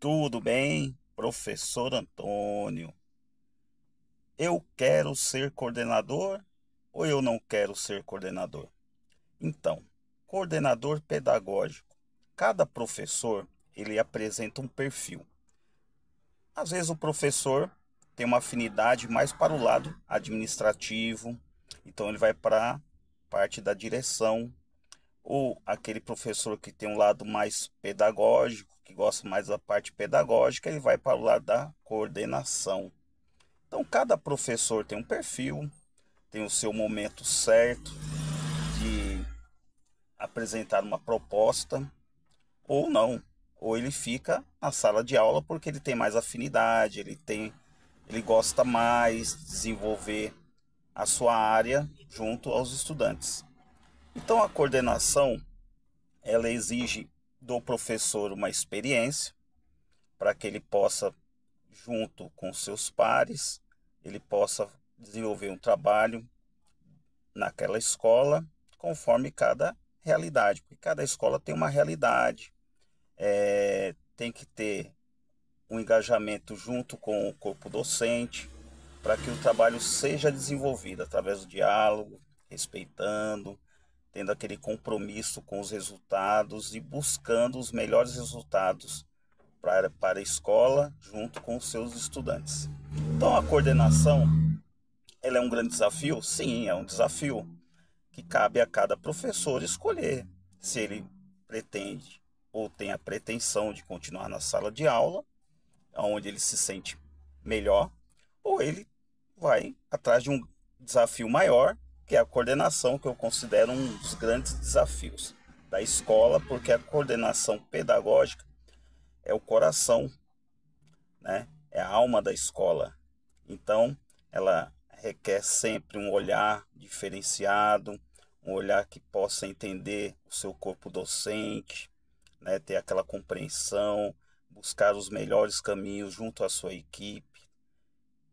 Tudo bem, professor Antônio? Eu quero ser coordenador ou eu não quero ser coordenador? Então, coordenador pedagógico. Cada professor, ele apresenta um perfil. Às vezes o professor tem uma afinidade mais para o lado administrativo, então ele vai para a parte da direção, ou aquele professor que tem um lado mais pedagógico, que gosta mais da parte pedagógica, ele vai para o lado da coordenação. Então, cada professor tem um perfil, tem o seu momento certo de apresentar uma proposta ou não. Ou ele fica na sala de aula porque ele tem mais afinidade, ele tem ele gosta mais de desenvolver a sua área junto aos estudantes. Então a coordenação ela exige do professor uma experiência para que ele possa, junto com seus pares, ele possa desenvolver um trabalho naquela escola conforme cada realidade, porque cada escola tem uma realidade, é, tem que ter um engajamento junto com o corpo docente para que o trabalho seja desenvolvido através do diálogo, respeitando, tendo aquele compromisso com os resultados e buscando os melhores resultados para, para a escola junto com os seus estudantes. Então a coordenação ela é um grande desafio? Sim, é um desafio que cabe a cada professor escolher se ele pretende ou tem a pretensão de continuar na sala de aula, onde ele se sente melhor, ou ele vai atrás de um desafio maior que é a coordenação, que eu considero um dos grandes desafios da escola, porque a coordenação pedagógica é o coração, né? é a alma da escola. Então, ela requer sempre um olhar diferenciado, um olhar que possa entender o seu corpo docente, né? ter aquela compreensão, buscar os melhores caminhos junto à sua equipe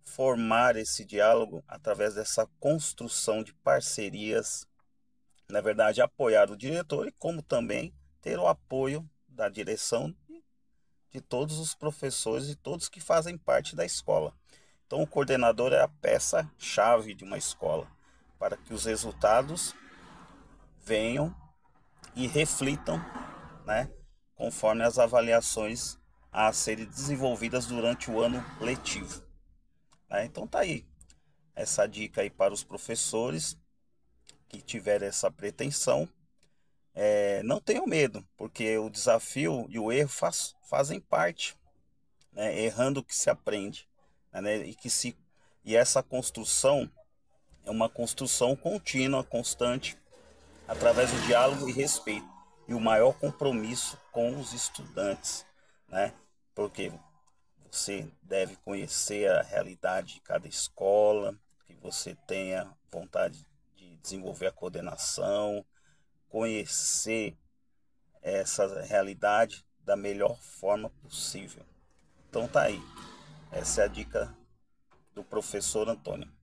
formar esse diálogo através dessa construção de parcerias, na verdade, apoiar o diretor e como também ter o apoio da direção de todos os professores e todos que fazem parte da escola. Então, o coordenador é a peça-chave de uma escola para que os resultados venham e reflitam, né, conforme as avaliações a serem desenvolvidas durante o ano letivo. Né? Então tá aí essa dica aí para os professores que tiverem essa pretensão. É, não tenham medo, porque o desafio e o erro faz, fazem parte. Né? Errando que se aprende. Né? E, que se, e essa construção é uma construção contínua, constante, através do diálogo e respeito. E o maior compromisso com os estudantes. Né? Porque você deve conhecer a realidade de cada escola, que você tenha vontade de desenvolver a coordenação, conhecer essa realidade da melhor forma possível. Então tá aí. Essa é a dica do professor Antônio.